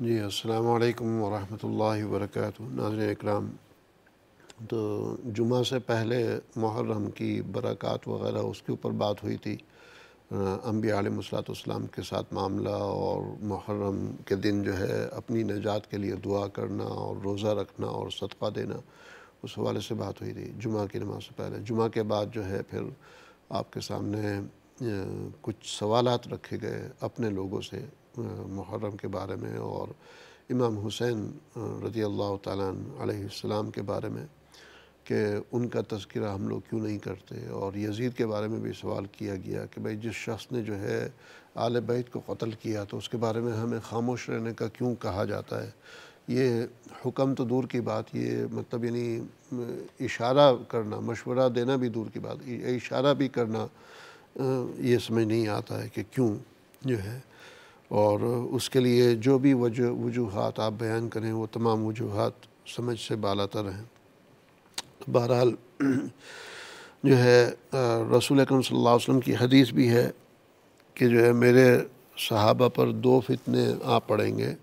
जी अस्सलाम वालेकुम रहमतुल्लाहि वरकatuह नाजन इकराम तो जुमा से पहले मुहर्रम की बरक़ात वगैरह उसके ऊपर बात हुई थी अम्बिया मसलातम के साथ मामला और मुहर्रम के दिन जो है अपनी नजात के लिए दुआ करना और रोज़ा रखना और सदका देना उस हवाले से बात हुई थी जुमा की नमाज से पहले जुमा के बाद जो है फिर आपके सामने कुछ सवालत रखे गए अपने लोगों से मुहर्रम के बारे में और इमाम हुसैन रज़ी अल्लाह तसलम के बारे में कि उनका तस्करा हम लोग क्यों नहीं करते और यजीद के बारे में भी सवाल किया गया कि भाई जिस शख्स ने जो है आल बैत को कत्ल किया तो उसके बारे में हमें खामोश रहने का क्यों कहा जाता है ये हुक्म तो दूर की बात ये मतलब यानी इशारा करना मशवरा देना भी दूर की बात इशारा भी करना ये समझ नहीं आता है कि क्यों जो है और उसके लिए जो भी वजह वजूहत आप बयान करें वो तमाम वजूहत समझ से बालातर हैं तो बहरहाल जो है रसूल अक्रम वसल्लम की हदीस भी है कि जो है मेरे सहाबा पर दो फितने आ पड़ेंगे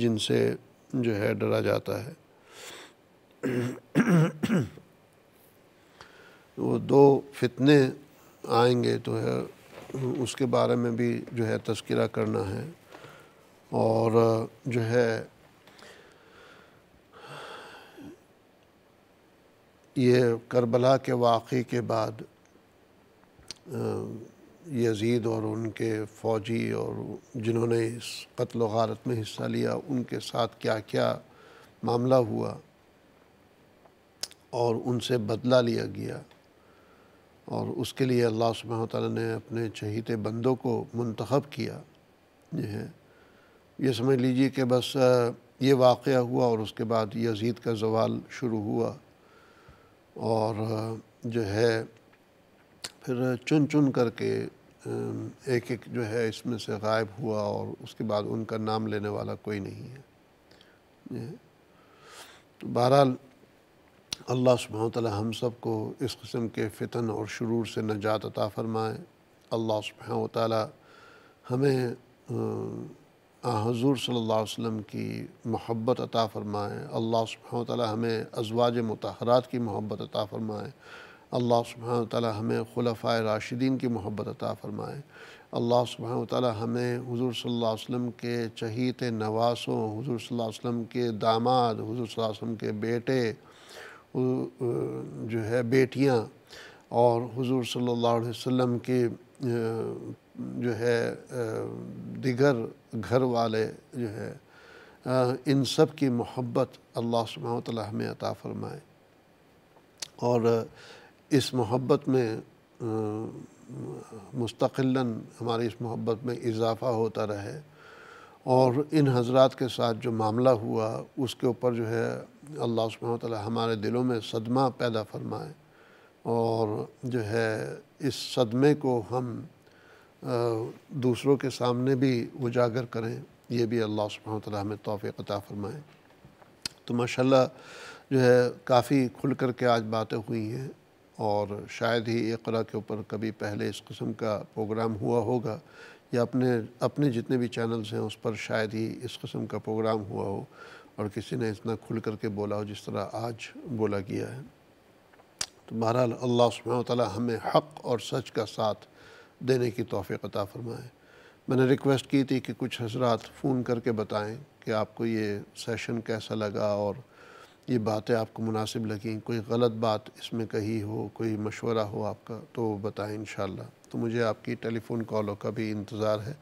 जिनसे जो है डरा जाता है वो दो फितने आएंगे तो है उसके बारे में भी जो है तस्करा करना है और जो है ये करबला के वाक़े के बाद यजीद और उनके फ़ौजी और जिन्होंने इस कत्ल गारत में हिस्सा लिया उनके साथ क्या क्या मामला हुआ और उनसे बदला लिया गया और उसके लिए अल्लाह सुबह ने अपने चहीते बंदों को मंतखब किया जो है ये समझ लीजिए कि बस ये वाक़ हुआ और उसके बाद यजीद का जवाल शुरू हुआ और जो है फिर चुन चुन करके एक एक जो है इसमें से गायब हुआ और उसके बाद उनका नाम लेने वाला कोई नहीं है तो बहरहाल अल्लाह सुबह हम सब को इस किस्म के फ़ितन और शुरू से नजात अता फ़रमाए अल्लाह सुबह ताली हमें हजूर सल्ला वम की मोहब्बत अता फ़रमाए अल्लाह सुबह ताली हमें अजवाज मतहरात की मोहब्बत अता फ़रमाए अल्लाह सुबह ताली हमें खुलफ़ा राशिदीन की मोहब्बत अता फ़रमाए अल्लाह सुबह ताली हमें हजूर सल्ला वम के चहीत नवासों हजूर सल्ला वम के दामाद हजूर सल्ला वम के बेटे जो है बेटियाँ और हुजूर सल्लल्लाहु अलैहि वसल्लम के जो है दिगर घर वाले जो है इन सब की मोहब्बत अल्लाह सुबह हमें अता फ़रमाए और इस मोहब्बत में मुस्तकिलन हमारी इस मोहब्बत में इजाफ़ा होता रहे और इन हजरात के साथ जो मामला हुआ उसके ऊपर जो है अल्लाह सुबह ताली हमारे दिलों में सदमा पैदा फरमाए और जो है इस सदमे को हम दूसरों के सामने भी उजागर करें ये भी अल्लाह सुबह ताली हमें तोफ़ी अता फरमाए तो माशाल्लाह जो है काफ़ी खुल कर के आज बातें हुई हैं और शायद ही इकरा के ऊपर कभी पहले इस कस्म का प्रोग्राम हुआ होगा या अपने अपने जितने भी चैनल्स हैं उस पर शायद ही इस कस्म का प्रोग्राम हुआ हो और किसी ने इतना खुल करके बोला हो जिस तरह आज बोला गया है तो बहरहाल अल्लाह सुबह हमें हक़ और सच का साथ देने की तोहफ़े कता फ़रमाएँ मैंने रिक्वेस्ट की थी कि कुछ हजरात फ़ोन करके बताएं कि आपको ये सेशन कैसा लगा और ये बातें आपको मुनासिब लगें कोई गलत बात इसमें कही हो कोई मशवरा हो आपका तो बताएं इन तो मुझे आपकी टेलीफोन कॉलों का भी इंतज़ार है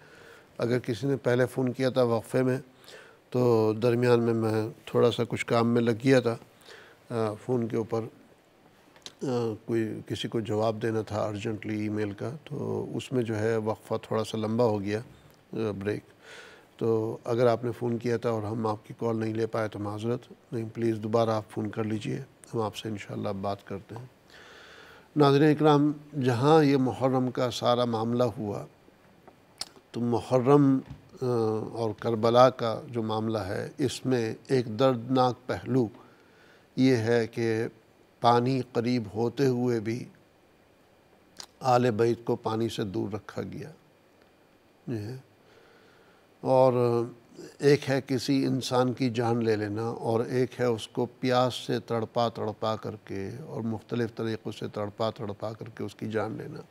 अगर किसी ने पहले फ़ोन किया था वक्फ़े में तो दरमियान में मैं थोड़ा सा कुछ काम में लग गया था फ़ोन के ऊपर कोई किसी को जवाब देना था अर्जेंटली ईमेल का तो उसमें जो है वक्फ़ा थोड़ा सा लंबा हो गया ब्रेक तो अगर आपने फ़ोन किया था और हम आपकी कॉल नहीं ले पाए तो माजरत नहीं प्लीज़ दोबारा आप फ़ोन कर लीजिए हम आपसे इन बात करते हैं नाजर इकराम जहाँ ये मुहर्रम का सारा मामला हुआ तो मुहर्रम और करबला का जो मामला है इसमें एक दर्दनाक पहलू ये है कि पानी करीब होते हुए भी आल बैत को पानी से दूर रखा गया हाँ। और एक है किसी इंसान की जान ले लेना और एक है उसको प्यास से तड़पा तड़पा करके और मुख्तलिफ़ तरीक़ों से तड़पा तड़पा करके उसकी जान लेना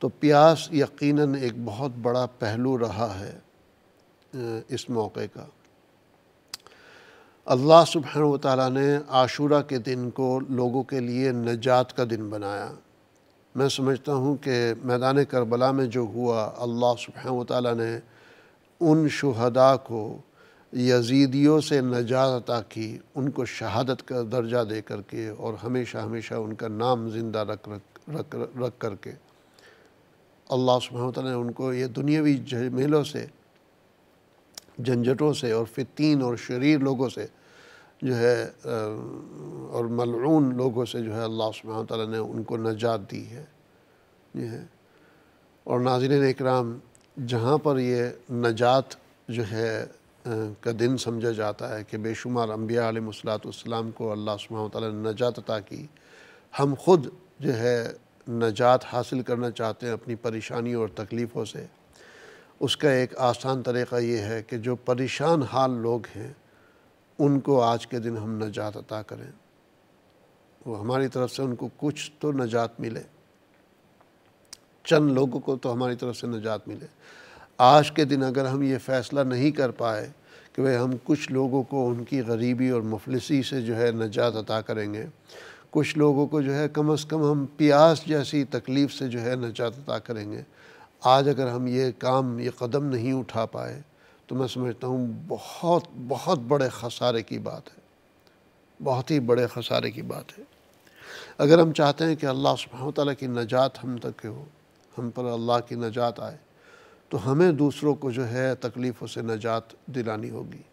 तो प्यास यकीनन एक बहुत बड़ा पहलू रहा है इस मौके का अल्लाह सुबहान ताली ने आशूरा के दिन को लोगों के लिए नजात का दिन बनाया मैं समझता हूँ कि मैदान करबला में जो हुआ अल्लाह सुबहान ताली ने उन शहदा को यजीदियों से नजात अता की उनको शहादत का दर्जा दे करके और हमेशा हमेशा उनका नाम ज़िंदा रख रख रख रख करके अल्लाह सुबहान ने उनको ये दुनियावी झमेलों से झंझटों से और फ़ितीन और शरीर लोगों से जो है और मलून लोगों से जो है अल्लाह सुबहान ने उनको नजात दी है जी है और नाजिन इकराम जहाँ पर ये नजात जो है का दिन समझा जाता है कि बेशुमार अम्बिया आलमसलातम को अल्लाह सुबह नजात अता की हम ख़ुद जो है नजात हासिल करना चाहते हैं अपनी परेशानी और तकलीफ़ों से उसका एक आसान तरीक़ा ये है कि जो परेशान हाल लोग हैं उनको आज के दिन हम नजात अता करें वो हमारी तरफ़ से उनको कुछ तो नजात मिले चंद लोगों को तो हमारी तरफ से निजात मिले आज के दिन अगर हम ये फ़ैसला नहीं कर पाए कि भाई हम कुछ लोगों को उनकी गरीबी और मफलसी से जो है निजात अता करेंगे कुछ लोगों को जो है कम अज़ कम हम प्यास जैसी तकलीफ़ से जो है निजात अता करेंगे आज अगर हम ये काम ये कदम नहीं उठा पाए तो मैं समझता हूँ बहुत बहुत बड़े खसारे की बात है बहुत ही बड़े खसारे की बात है अगर हम चाहते हैं कि अल्लाह सुबह तला की नजात हम तक के हो हम पर अल्लाह की नजात आए तो हमें दूसरों को जो है तकलीफ़ों से नजात दिलानी होगी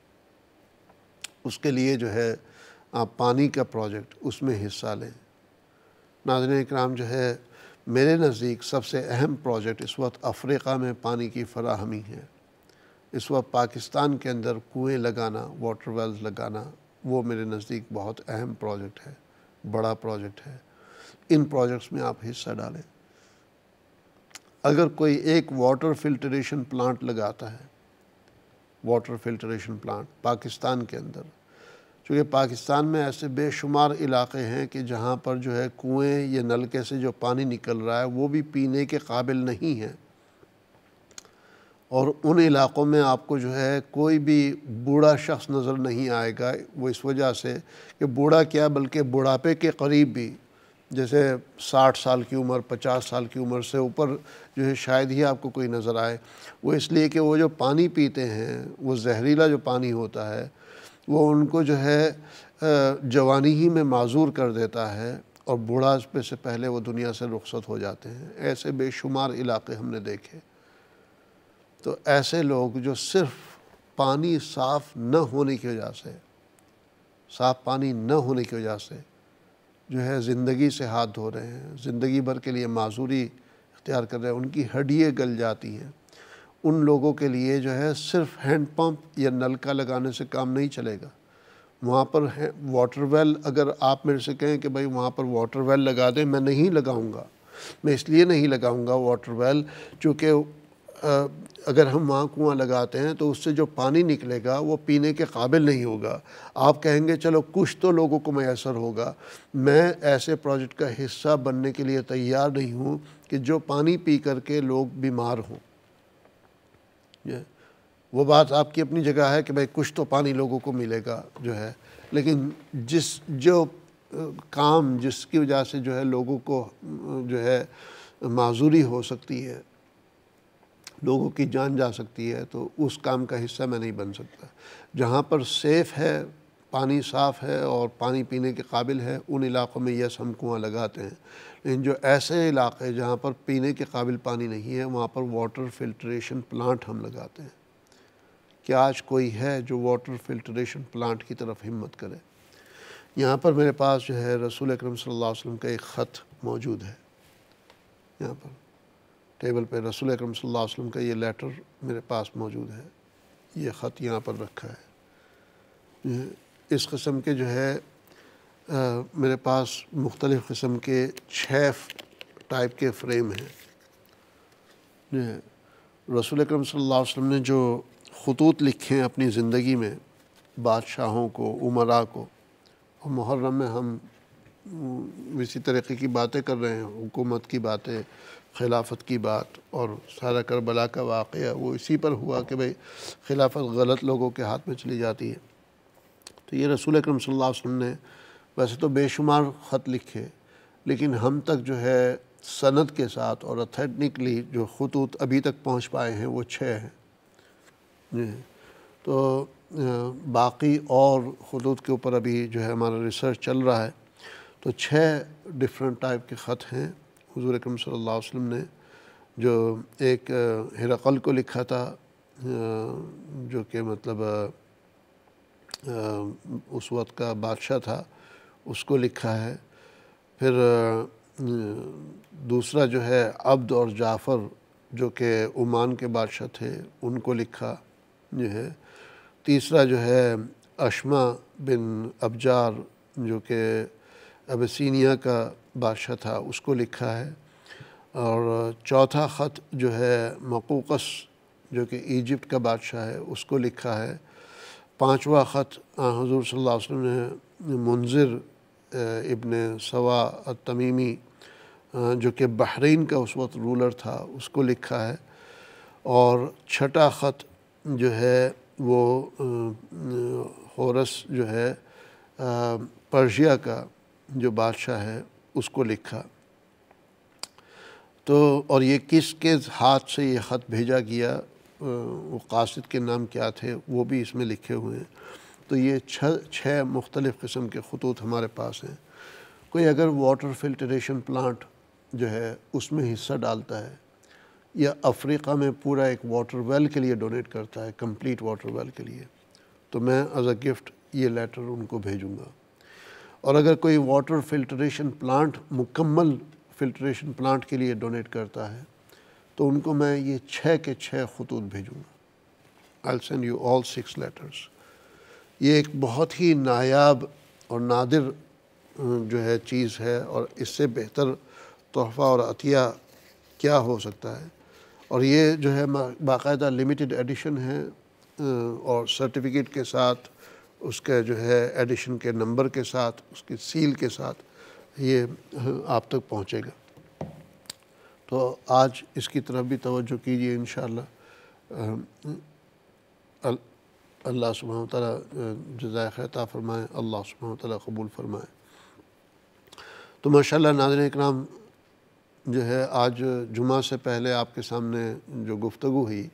उसके लिए जो है आप पानी का प्रोजेक्ट उसमें हिस्सा लें नाजन इक्राम जो है मेरे नज़दीक सबसे अहम प्रोजेक्ट इस वक्त अफ्रीका में पानी की फराहमी है इस वक्त पाकिस्तान के अंदर कुएँ लगाना वाटर वेल्स लगाना वो मेरे नज़दीक बहुत अहम प्रोजेक्ट है बड़ा प्रोजेक्ट है इन प्रोजेक्ट्स में आप हिस्सा डालें अगर कोई एक वाटर फिल्ट्रेशन प्लांट लगाता है वाटर फिल्ट्रेशन प्लांट पाकिस्तान के अंदर चूँकि पाकिस्तान में ऐसे बेशुमार इलाके हैं कि जहाँ पर जो है कुएं या नलके से जो पानी निकल रहा है वो भी पीने के काबिल नहीं है और उन इलाक़ों में आपको जो है कोई भी बूढ़ा शख्स नज़र नहीं आएगा वो इस वजह से कि बूढ़ा क्या बल्कि बुढ़ापे के करीब भी जैसे 60 साल की उम्र 50 साल की उम्र से ऊपर जो है शायद ही आपको कोई नज़र आए वो इसलिए कि वो जो पानी पीते हैं वो जहरीला जो पानी होता है वो उनको जो है जवानी ही में माजूर कर देता है और बूढ़ापे से पहले वो दुनिया से रुखसत हो जाते हैं ऐसे बेशुमार इलाके हमने देखे तो ऐसे लोग जो सिर्फ पानी साफ़ न होने की वजह से साफ़ पानी न होने की वजह से जो है ज़िंदगी से हाथ धो रहे हैं ज़िंदगी भर के लिए माजूरी इख्तियार कर रहे हैं उनकी हड्डियाँ गल जाती हैं उन लोगों के लिए जो है सिर्फ हैंडपम्प या नलका लगाने से काम नहीं चलेगा वहाँ पर वाटर वेल अगर आप मेरे से कहें कि भाई वहाँ पर वाटर वेल लगा दें मैं नहीं लगाऊंगा मैं इसलिए नहीं लगाऊंगा वाटर वेल चूँकि अगर हम वहाँ कुआँ लगाते हैं तो उससे जो पानी निकलेगा वो पीने के काबिल नहीं होगा आप कहेंगे चलो कुछ तो लोगों को मैसर होगा मैं ऐसे प्रोजेक्ट का हिस्सा बनने के लिए तैयार नहीं हूँ कि जो पानी पी कर के लोग बीमार हों वो बात आपकी अपनी जगह है कि भाई कुछ तो पानी लोगों को मिलेगा जो है लेकिन जिस जो काम जिसकी वजह से जो है लोगों को जो है माजूरी हो सकती है लोगों की जान जा सकती है तो उस काम का हिस्सा मैं नहीं बन सकता जहाँ पर सेफ़ है पानी साफ़ है और पानी पीने के काबिल है उन इलाक़ों में यस हम कुआँ लगाते हैं लेकिन जो ऐसे इलाके जहाँ पर पीने के काबिल पानी नहीं है वहाँ पर वाटर फिल्ट्रेशन प्लांट हम लगाते हैं क्या आज कोई है जो वाटर फिल्ट्रेशन प्लांट की तरफ हिम्मत करे यहाँ पर मेरे पास जो है रसूल अक्रम सल्लल्लाहु अलैहि वसल्लम का एक ख़त मौजूद है यहाँ पर टेबल पे रसूल अकरम सल्लल्लाहु अलैहि वसल्लम का ये लेटर मेरे पास मौजूद है ये ख़त यहाँ पर रखा है इस कस्म के जो है आ, मेरे पास मुख्तलिफ़ कस्म के छः टाइप के फ्रेम हैं रसूल अकरम सल्लल्लाहु अलैहि वसल्लम ने जो खतूत लिखे हैं अपनी ज़िंदगी में बादशाहों को उमरा को और मुहर्रम में हम इसी तरीके की बातें कर रहे हैं हुकूमत की बातें खिलाफत की बात और सारा करबला का वाक़ वो इसी पर हुआ कि भाई खिलाफत गलत लोगों के हाथ में चली जाती है तो ये रसूल अक्रम सम ने वैसे तो बेशुमार ख़त लिखे लेकिन हम तक जो है सनत के साथ और अथेटिकली जो खतूत अभी तक पहुंच पाए हैं वो छः हैं जी तो बाकी और खतूत के ऊपर अभी जो है हमारा रिसर्च चल रहा है तो छः डिफरेंट टाइप के ख़त हैं हजूर अक्रम सल्ला ने जो एक हिरकल को लिखा था जो कि मतलब उस वक्त का बादशाह था उसको लिखा है फिर दूसरा जो है अब्द और जाफ़र जो कि ओमान के बादशाह थे उनको लिखा जो है तीसरा जो है अशमा बिन अबजार जो कि अबसिनिया का बादशाह था उसको लिखा है और चौथा ख़त जो है मकूकस जो कि इजिप्ट का बादशाह है उसको लिखा है पांचवा ख़त हजूर सल्लल्लाहु अलैहि वसल्लम ने मुंजिर इबन सवा तमीमी जो कि बहरीन का उस वक्त रूलर था उसको लिखा है और छठा ख़त जो है वो हॉरस जो है पर्शिया का जो बादशाह है उसको लिखा तो और ये किसके हाथ से ये ख़त भेजा गया वो कासिद के नाम क्या थे वो भी इसमें लिखे हुए हैं तो ये छः छः मुख्तलिफ़ किस्म के खतूत हमारे पास हैं कोई अगर वाटर फिल्ट्रेशन प्लांट जो है उसमें हिस्सा डालता है या अफ्रीका में पूरा एक वाटर वेल के लिए डोनेट करता है कंप्लीट वाटर वेल के लिए तो मैं एज अ गिफ्ट ये लेटर उनको भेजूँगा और अगर कोई वाटर फिल्ट्रेशन प्लांट मुकम्मल फिल्ट्रेशन प्लांट के लिए डोनेट करता है तो उनको मैं ये छः के छः खतूत भेजूँगा I send you all six letters ये एक बहुत ही नायाब और नादिर जो है चीज़ है और इससे बेहतर तोहफ़ा और अतिया क्या हो सकता है और ये जो है बाकायदा लिमिटेड एडिशन है और सर्टिफिकेट के साथ उसका जो है एडिशन के नंबर के साथ उसकी सील के साथ ये आप तक पहुँचेगा तो आज इसकी तरफ भी तवज्जो कीजिए इन अल्लाह सुबह तला जजाय खैता फ़रमाएँ अल्लाह सुबह तला कबूल फ़रमाएँ तो माशा नाजर इकराम जो है आज जुमा से पहले आपके सामने जो गुफ्तु हुई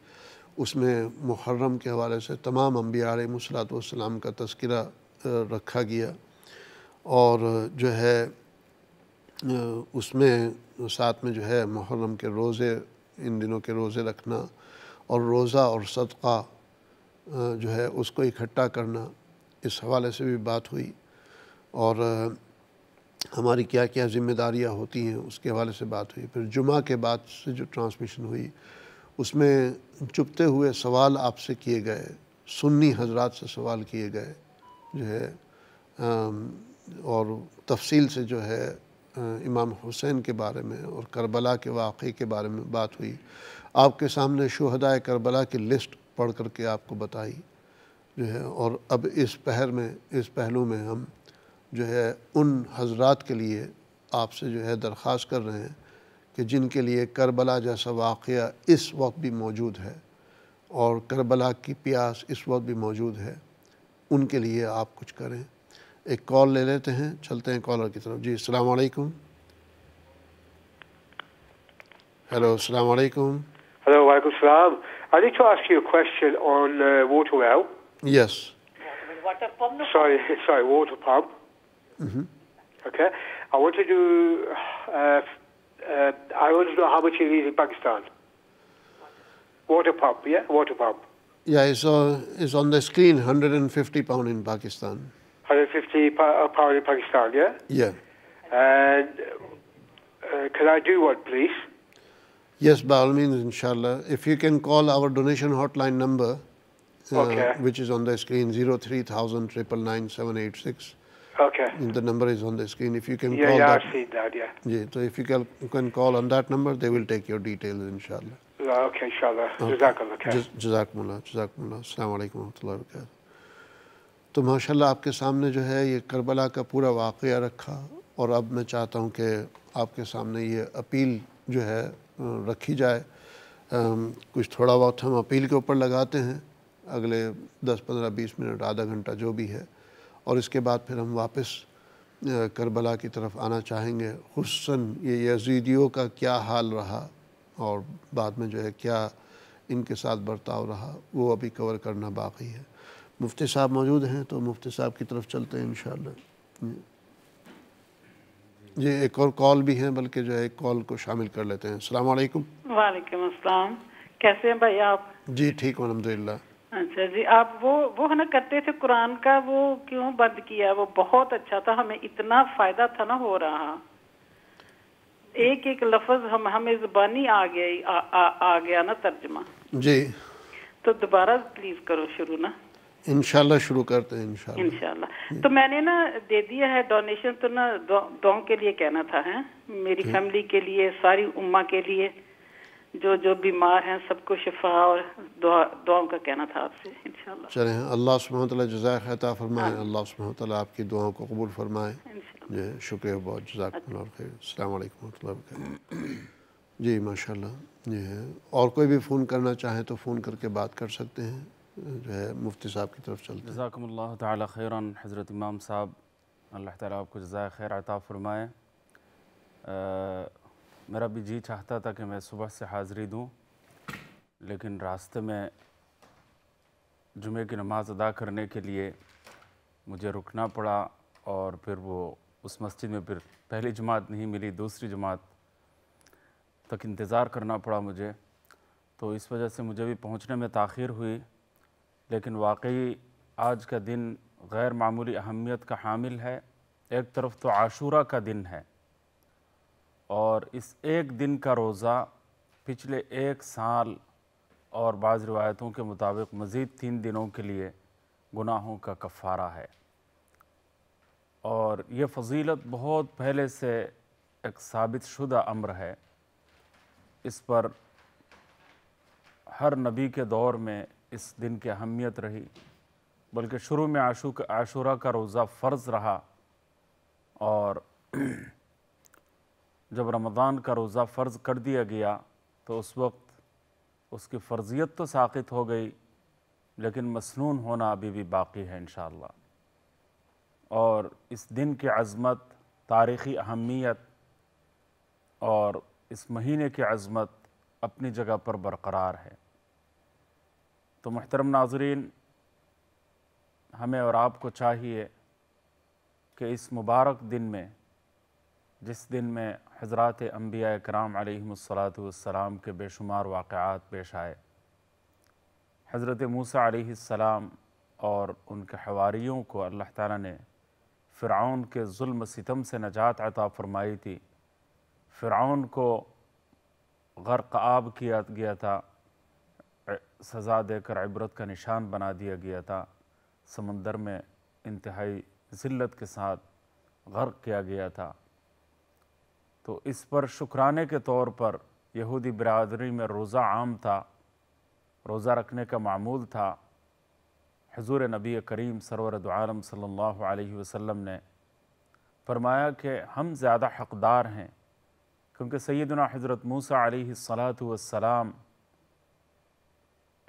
उसमें मुहर्रम के हवाले से तमाम अम्बिया मसलातम का तस्करा रखा गया और जो है उसमें साथ में जो है मुहर्रम के रोज़े इन दिनों के रोज़े रखना और रोज़ा और सदका जो है उसको इकट्ठा करना इस हवाले से भी बात हुई और हमारी क्या क्या जिम्मेदारियां होती हैं उसके हवाले से बात हुई फिर जुमा के बाद से जो ट्रांसमिशन हुई उसमें चुपते हुए सवाल आपसे किए गए सुन्नी हजरात से सवाल किए गए जो है और तफसील से जो है इमाम हुसैन के बारे में और करबला के वाक़े के बारे में बात हुई आपके सामने शहदाय करबला की लिस्ट पढ़ करके आपको बताई जो है और अब इस पहर में इस पहलू में हम जो है उन हजरात के लिए आपसे जो है दरख्वास्त कर रहे हैं कि जिनके लिए करबला जैसा वाक़ इस वक्त भी मौजूद है और करबला की प्यास इस वक्त भी मौजूद है उनके लिए आप कुछ करें एक कॉल ले लेते हैं चलते हैं कॉलर की तरफ जी अस्सलाम हेलो अलैक्म हेलो वालेकुम सलाम I need to ask you a question on water well yes water pump? No? Sorry, sorry, water pump. mm Okay. I wanted to uh, Uh, I want to know how much it is in Pakistan. Water pump, yeah, water pump. Yeah, it's, uh, it's on the screen, 150 pound in Pakistan. 150 uh, pound in Pakistan, yeah? Yeah. And uh, can I do one, please? Yes, by all means, inshallah. If you can call our donation hotline number, uh, okay. which is on the screen, 03000 Okay. The number is on the screen. If you can yeah, call yeah, that. Yeah, I see that, yeah. yeah. So if you can, you can call on that number, they will take your details, inshallah. Uh, Okay, inshallah. Jazakallah, Okay. Jazakallah Jazakallah. Jazakumullah, jazakumullah. Assalamu alaikum wa rahmatullahi wa barakatuh. तो माशाल्लाह आपके सामने जो है ये Karbala का पूरा वाक़ रखा और अब मैं चाहता हूँ कि आपके सामने ये अपील जो है रखी जाए आ, कुछ थोड़ा वक्त हम अपील के ऊपर लगाते हैं अगले 10-15-20 मिनट आधा घंटा जो भी है और इसके बाद फिर हम वापस करबला की तरफ आना चाहेंगे हुसन ये यजीदियों का क्या हाल रहा और बाद में जो है क्या इनके साथ बर्ताव रहा वो अभी कवर करना बाकी है मुफ्ती साहब मौजूद हैं तो मुफ्ती साहब की तरफ चलते हैं इन जी एक और कॉल भी है बल्कि जो है कॉल को शामिल कर लेते हैं अस्सलाम वालेकुम अस्सलाम कैसे हैं भाई आप जी ठीक अलहमदिल्ला अच्छा जी आप वो वो है ना करते थे कुरान का वो क्यों बंद किया वो बहुत अच्छा था हमें इतना फायदा था ना हो रहा एक एक लफज हम हमें जबानी आ गया आ, आ, आ गया ना तर्जमा जी तो दोबारा प्लीज करो शुरू ना इनशाला शुरू करते हैं इनशाला इनशाला तो मैंने ना दे दिया है डोनेशन तो ना दो, दो के लिए कहना था है मेरी फैमिली के लिए सारी उम्मा के लिए जो जो बीमार हैं सबको शफा और दुआ दुआओं का कहना था आपसे इंशाल्लाह चलें अल्लाह सुबह तला जजाक अता फरमाएँ हाँ। अल्लाह सुबह तला आपकी दुआओं को कबूल फरमाएँ जी शुक्रिया बहुत जजाक अल्लाम अच्छा। जी माशाल्लाह जी है और कोई भी फ़ोन करना चाहे तो फ़ोन करके बात कर सकते हैं जो है मुफ्ती साहब की तरफ चलते हैं जजाकम्ला ताली खैरन हज़रत इमाम साहब अल्लाह ताला आपको जजाय खैर अता फरमाए मेरा भी जी चाहता था कि मैं सुबह से हाज़री दूँ लेकिन रास्ते में जुमे की नमाज़ अदा करने के लिए मुझे रुकना पड़ा और फिर वो उस मस्जिद में फिर पहली जमात नहीं मिली दूसरी जमात तक इंतज़ार करना पड़ा मुझे तो इस वजह से मुझे भी पहुंचने में तखिर हुई लेकिन वाकई आज का दिन गैर मामूली अहमियत का हामिल है एक तरफ तो आशूरा का दिन है और इस एक दिन का रोज़ा पिछले एक साल और बाज़ रिवायतों के मुताबिक मज़ीद तीन दिनों के लिए गुनाहों का कफ़ारा है और ये फजीलत बहुत पहले से एक साबित शुदा अम्र है इस पर हर नबी के दौर में इस दिन की अहमियत रही बल्कि शुरू में आशु आशुरा का रोज़ा फ़र्ज़ रहा और जब रमज़ान का रोज़ा फ़र्ज़ कर दिया गया तो उस वक्त उसकी फ़र्जियत तो साक़ित हो गई लेकिन मसनून होना अभी भी बाकी है इन और इस दिन की अज़मत तारीख़ी अहमियत और इस महीने की अज़मत अपनी जगह पर बरकरार है तो मोहतरम नाजरीन हमें और आपको चाहिए कि इस मुबारक दिन में जिस दिन में हज़रत अम्बिया कराम आलतम के बेशुमार वाक़ात पेश आए हज़रत मूसा आसमाम और उनके हवारीों को अल्लाह ताला ने फ़िरौन के जुल्म सितम से नजात अता फ़रमाई थी फ़िरौन को गर्क आब किया गया था सज़ा देकर इबरत का निशान बना दिया गया था समंदर में इंतहाई ज़िल्लत के साथ गर्क किया गया था तो इस पर शुक्राने के तौर पर यहूदी बरदरी में रोज़ा आम था रोज़ा रखने का मामूल था हजूर नबी करीम सरवर आलम सल्लल्लाहु अलैहि वसल्लम ने फरमाया कि हम ज़्यादा हकदार हैं क्योंकि सैदना हज़रत मूसा सलाम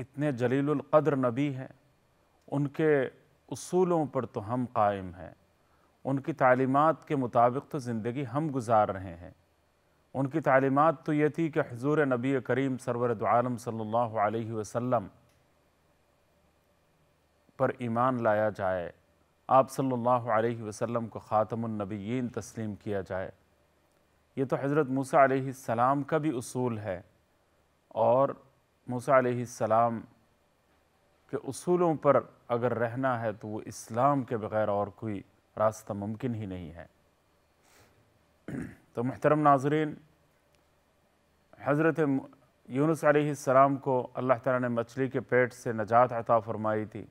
इतने जलीलुल्क़द्र नबी हैं उनके असूलों पर तो हम कायम हैं उनकी तालीमत के मुताबिक तो ज़िंदगी हम गुजार रहे हैं उनकी तालीमत तो ये थी कि हजूर नबी करीम सरवर आलम सल्लल्लाहु अलैहि वसल्लम पर ईमान लाया जाए आप सल्लल्लाहु अलैहि वसल्लम को ख़ातमनबीन तस्लीम किया जाए ये तो हज़रत मूसा सलाम का भी असूल है और मूसा सलाम के असूलों पर अगर रहना है तो वो इस्लाम के बग़ैर और कोई रास्ता मुमकिन ही नहीं है तो महतरम नाजरीन हज़रत यूनुस सलाम को अल्लाह ताला ने मछली के पेट से नजात अता फरमाई थी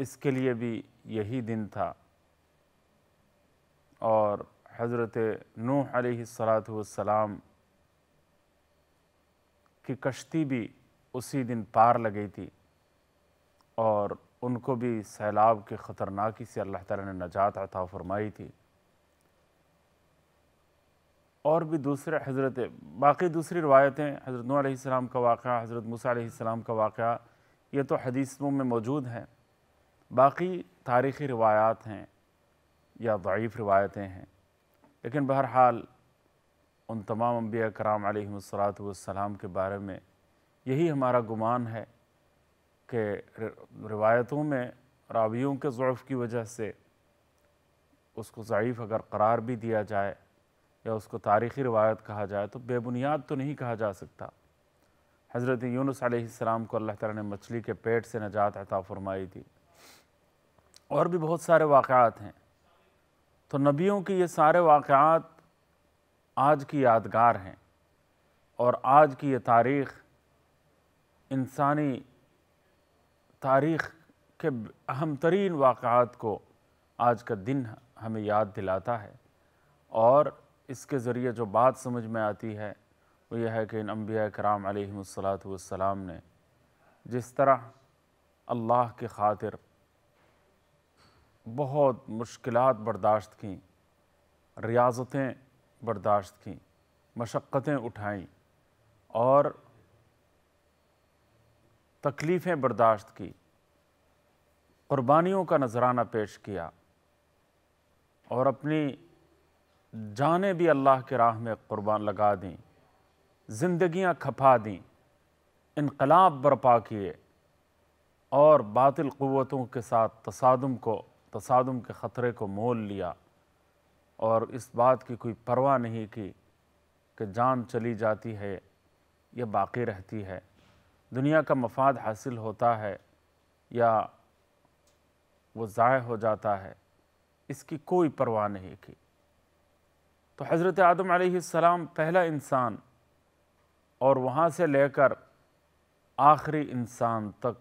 इसके लिए भी यही दिन था और हज़रत नूह सलाम की कश्ती भी उसी दिन पार लगी थी और उनको भी सैलाब के ख़तरनाकी से अल्लाह ताला ने नजात अता फरमाई थी और भी दूसरे हज़रत बाकी दूसरी रवायतें हज़रत नूसम का वाक़ हज़रत मूसम का वाक़ ये तो हदीसों में मौजूद हैं बाकी तारीख़ी रवायात हैं या ज़ीफ़ रवायतें हैं लेकिन बहरहाल उन तमाम अम्बिया कराम सलाम के बारे में यही हमारा गुमान है के रिवायतों में रावियों के ज़ुफ़ की वजह से उसको ज़यीफ़ अगर करार भी दिया जाए या उसको तारीख़ी रिवायत कहा जाए तो बेबुनियाद तो नहीं कहा जा सकता हज़रत यूनुस आसमाम को अल्लाह ताला ने मछली के पेट से नजात अता फरमाई थी और भी बहुत सारे वाक़ात हैं तो नबियों के ये सारे वाक़ात आज की यादगार हैं और आज की ये तारीख़ इंसानी तारीख़ के अहम तरीन वाक़ात को आज का दिन हमें याद दिलाता है और इसके ज़रिए जो बात समझ में आती है वो यह है कि इन अम्बिया कराम वसलाम ने जिस तरह अल्लाह की ख़ातिर बहुत मुश्किल बर्दाश्त की रियाजतें बर्दाश्त की मशक्क़तें उठाईं और तकलीफ़ें बर्दाश्त की क़ुरबानियों का नजराना पेश किया और अपनी जानें भी अल्लाह के राह में क़ुरबान लगा दी ज़िंदगियाँ खपा दी इनकलाब बर्पा किए और बातिल क़वतों के साथ तसादम को तसादम के ख़तरे को मोल लिया और इस बात की कोई परवाह नहीं की कि जान चली जाती है या बाकी रहती है दुनिया का मफाद हासिल होता है या वो ज़ाय हो जाता है इसकी कोई परवाह नहीं की तो हज़रत आदम आसमाम पहला इंसान और वहाँ से लेकर आखिरी इंसान तक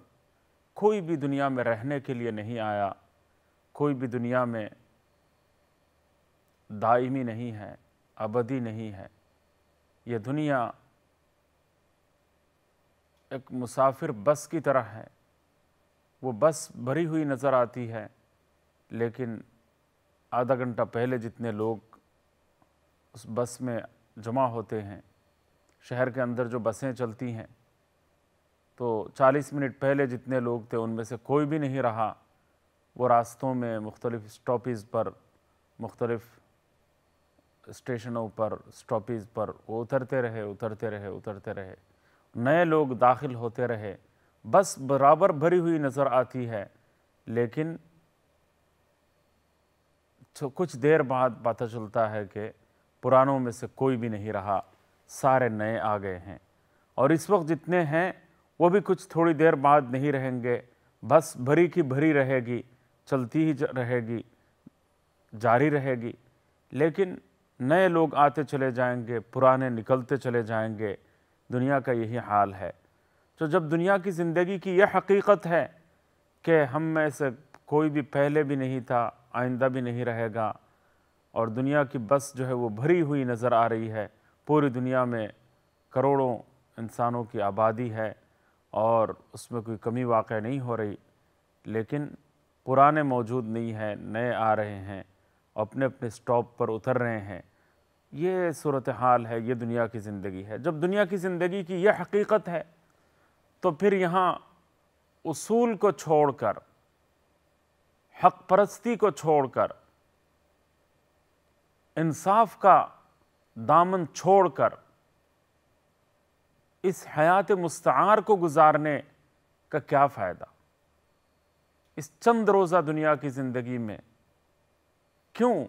कोई भी दुनिया में रहने के लिए नहीं आया कोई भी दुनिया में दायमी नहीं है अबदी नहीं है यह दुनिया एक मुसाफिर बस की तरह है वो बस भरी हुई नज़र आती है लेकिन आधा घंटा पहले जितने लोग उस बस में जमा होते हैं शहर के अंदर जो बसें चलती हैं तो 40 मिनट पहले जितने लोग थे उनमें से कोई भी नहीं रहा वो रास्तों में मुख्तलिफ़ स्टॉपेज पर मुख्तलिफ़ स्टेशनों पर स्टॉपेज पर वो उतरते रहे उतरते रहे उतरते रहे नए लोग दाखिल होते रहे बस बराबर भरी हुई नज़र आती है लेकिन तो कुछ देर बाद पता चलता है कि पुरानों में से कोई भी नहीं रहा सारे नए आ गए हैं और इस वक्त जितने हैं वो भी कुछ थोड़ी देर बाद नहीं रहेंगे बस भरी की भरी रहेगी चलती ही रहेगी जारी रहेगी लेकिन नए लोग आते चले जाएंगे पुराने निकलते चले जाएंगे दुनिया का यही हाल है तो जब दुनिया की ज़िंदगी की यह हकीकत है कि हम में से कोई भी पहले भी नहीं था आइंदा भी नहीं रहेगा और दुनिया की बस जो है वो भरी हुई नज़र आ रही है पूरी दुनिया में करोड़ों इंसानों की आबादी है और उसमें कोई कमी वाक़ नहीं हो रही लेकिन पुराने मौजूद नहीं हैं नए आ रहे हैं अपने अपने स्टॉप पर उतर रहे हैं ये सूरत हाल है ये दुनिया की ज़िंदगी है जब दुनिया की ज़िंदगी की यह हकीकत है तो फिर यहाँ उसूल को छोड़कर हक परस्ती को छोड़कर इंसाफ का दामन छोड़कर इस हयात मुस्तार को गुजारने का क्या फ़ायदा इस चंद रोज़ा दुनिया की ज़िंदगी में क्यों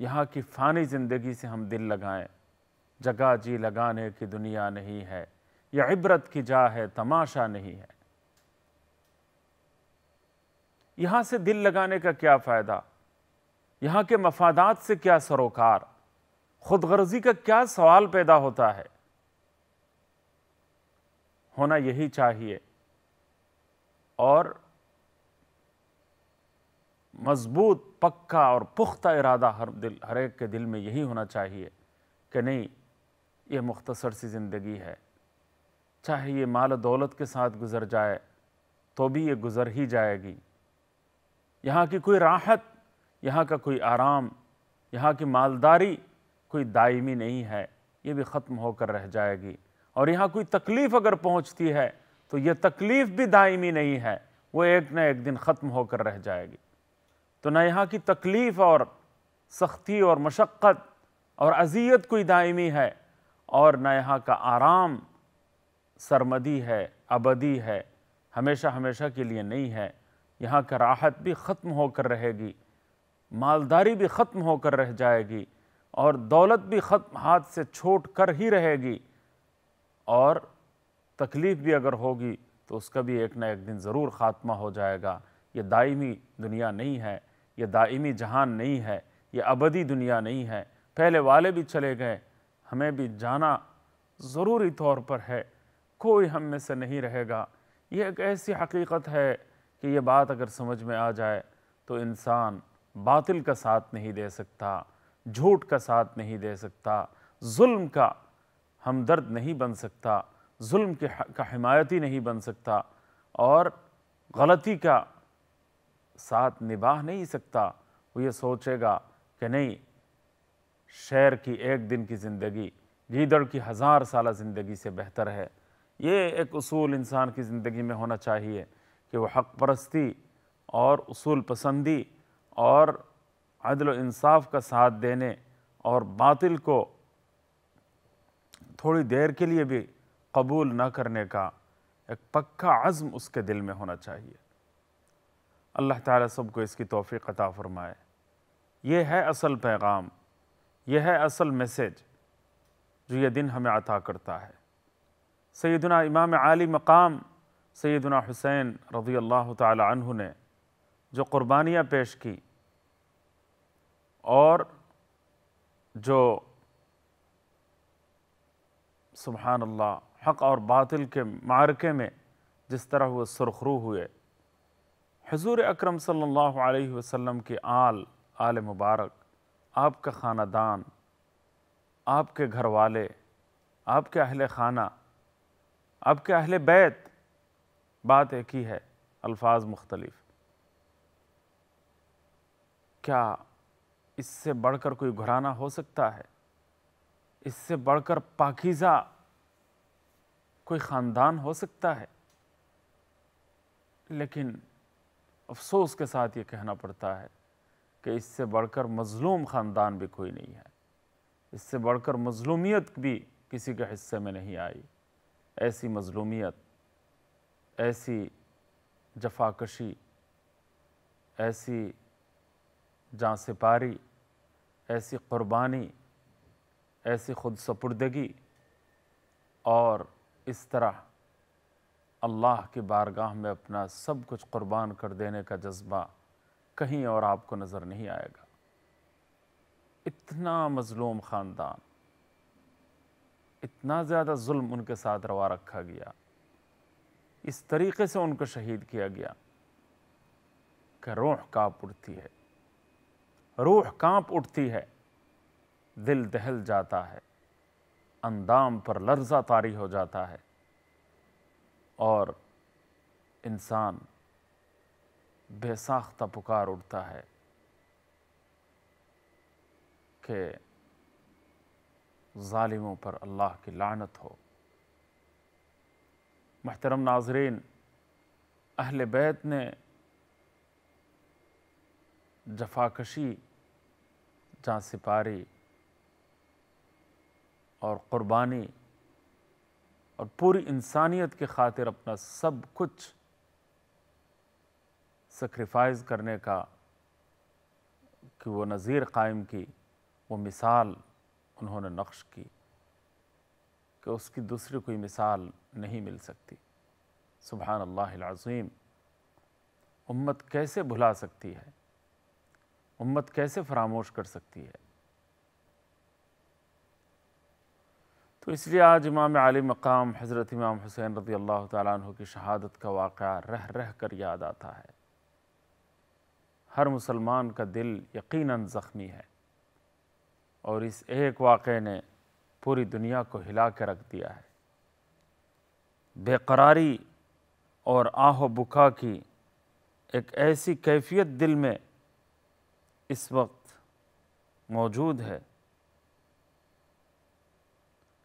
यहाँ की फ़ानी ज़िंदगी से हम दिल लगाएं जगह जी लगाने की दुनिया नहीं है यह इबरत की जा है तमाशा नहीं है यहाँ से दिल लगाने का क्या फ़ायदा यहाँ के मफादात से क्या सरोकार खुद गर्जी का क्या सवाल पैदा होता है होना यही चाहिए और मजबूत पक्का और पुख्ता इरादा हर दिल हर एक के दिल में यही होना चाहिए कि नहीं ये मुख्तसर सी ज़िंदगी है चाहे ये माल दौलत के साथ गुज़र जाए तो भी ये गुज़र ही जाएगी यहाँ की कोई राहत यहाँ का कोई आराम यहाँ की मालदारी कोई दायमी नहीं है ये भी ख़त्म होकर रह जाएगी और यहाँ कोई तकलीफ़ अगर पहुँचती है तो ये तकलीफ़ भी दायमी नहीं है वो एक न एक दिन ख़त्म होकर रह जाएगी तो ना यहाँ की तकलीफ़ और सख्ती और मशक्क़त और अजियत कोई दायमी है और ना यहाँ का आराम सरमदी है अबदी है हमेशा हमेशा के लिए नहीं है यहाँ का राहत भी ख़त्म होकर रहेगी मालदारी भी ख़त्म होकर रह जाएगी और दौलत भी ख़त्म हाथ से छोड़ कर ही रहेगी और तकलीफ़ भी अगर होगी तो उसका भी एक ना एक दिन ज़रूर ख़ात्मा हो जाएगा ये दायमी दुनिया नहीं है यह दायमी जहान नहीं है ये अबदी दुनिया नहीं है पहले वाले भी चले गए हमें भी जाना ज़रूरी तौर पर है कोई हम में से नहीं रहेगा ये एक ऐसी हकीकत है कि यह बात अगर समझ में आ जाए तो इंसान बातिल का साथ नहीं दे सकता झूठ का साथ नहीं दे सकता जुल्म का हमदर्द नहीं बन सकता जुल्म के का हिमायती नहीं बन सकता और गलती का साथ निभा नहीं सकता वो ये सोचेगा कि नहीं शहर की एक दिन की ज़िंदगी गीदड़ की हज़ार साल ज़िंदगी से बेहतर है ये एक असूल इंसान की ज़िंदगी में होना चाहिए कि वह हक परस्ती और असूल पसंदी और अदल इंसाफ का साथ देने और बातिल को थोड़ी देर के लिए भी कबूल न करने का एक पक्का आज़म उसके दिल में होना चाहिए अल्लाह ताला सबको इसकी तोफ़ी अता फ़रमाए यह है असल पैगाम यह है असल मैसेज जो ये दिन हमें अता करता है सैदना इमाम आली मकाम सैदना हुसैन रज़ी अल्लाह तु ने जो क़ुरबानियाँ पेश की और जो सुबहानल्ला हक़ और बातिल के मार्के में जिस तरह वो सुरखरू हुए हजूर अक्रम सम के आल आल मुबारक आपका ख़ानदान आपके घर वाले आपके अहल खाना आपके अहल बैत बात एक ही है अल्फाज मुख्तलिफ क्या इससे बढ़कर कोई घराना हो सकता है इससे बढ़कर पाकिज़ा कोई ख़ानदान हो सकता है लेकिन अफसोस के साथ ये कहना पड़ता है कि इससे बढ़कर मज़लूम ख़ानदान भी कोई नहीं है इससे बढ़कर मज़लूमियत भी किसी के हिस्से में नहीं आई ऐसी मज़लूमियत ऐसी जफाकशी ऐसी जाँ सिपारी ऐसी क़ुरबानी ऐसी खुद सपुर्दगी और इस तरह अल्लाह की बारगाह में अपना सब कुछ कुर्बान कर देने का जज्बा कहीं और आपको नज़र नहीं आएगा इतना मज़लूम ख़ानदान इतना ज़्यादा जुल्म उनके साथ रवा रखा गया इस तरीके से उनको शहीद किया गया कि रूह काँप उठती है रूह काँप उठती है दिल दहल जाता है अंदाम पर लर्जा तारी हो जाता है और इंसान बेसाख्ता पुकार उठता है कि ालिमों पर अल्लाह की लानत हो महतरम नाजरीन अहल बैत ने जफाकशी जहाँ सिपारी और क़ुरबानी और पूरी इंसानियत की खातिर अपना सब कुछ सेक्रीफाइस करने का कि वो नज़ीर कायम की वो मिसाल उन्होंने नक्श की कि उसकी दूसरी कोई मिसाल नहीं मिल सकती सुबहान अल्लाज़ीम उम्मत कैसे भुला सकती है उम्मत कैसे फरामोश कर सकती है तो इसलिए आज इमाम आली मकाम हज़रत इमाम हुसैन रदी अल्लाह तु की शहादत का वाक़ रह रह कर याद आता है हर मुसलमान का दिल यकीनन ज़ख्मी है और इस एक वाक़े ने पूरी दुनिया को हिला के रख दिया है बेकरारी और आहो बुखा की एक ऐसी कैफियत दिल में इस वक्त मौजूद है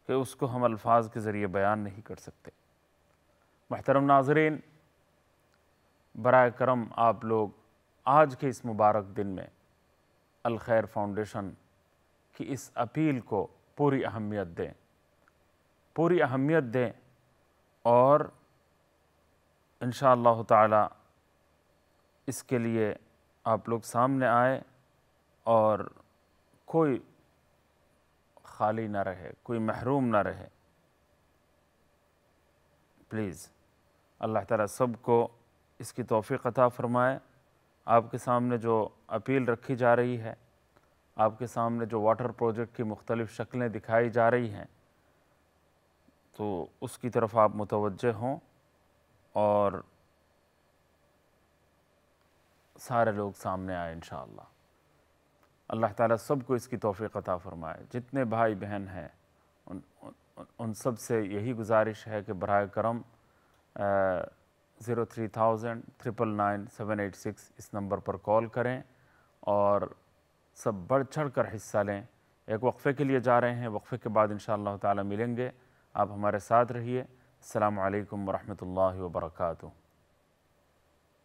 कि उसको हम अल्फाज के ज़रिए बयान नहीं कर सकते महतरम नाजरीन बर करम आप लोग आज के इस मुबारक दिन में अलखैर फाउंडेशन की इस अपील को पूरी अहमियत दें पूरी अहमियत दें और इन ताला इसके लिए आप लोग सामने आए और कोई खाली ना रहे कोई महरूम ना रहे प्लीज़ अल्लाह ताला को इसकी तोफ़ी अता फ़रमाए आपके सामने जो अपील रखी जा रही है आपके सामने जो वाटर प्रोजेक्ट की मुख्तलिफ़ शक्लें दिखाई जा रही हैं तो उसकी तरफ आप मुतवज हों और सारे लोग सामने आए इन अल्लाह ताला सबको इसकी तोफ़ी अता फ़रमाए जितने भाई बहन हैं उन, उन, उन सब से यही गुजारिश है कि बर करम zero three thousand triple nine seven eight six इस नंबर पर कॉल करें और सब बढ़ चढ़ कर हिस्सा लें एक वक्फ़े के लिए जा रहे हैं वक्फ़े के बाद इन ताला मिलेंगे आप हमारे साथ रहिए अल्लाम वरहमल वर्का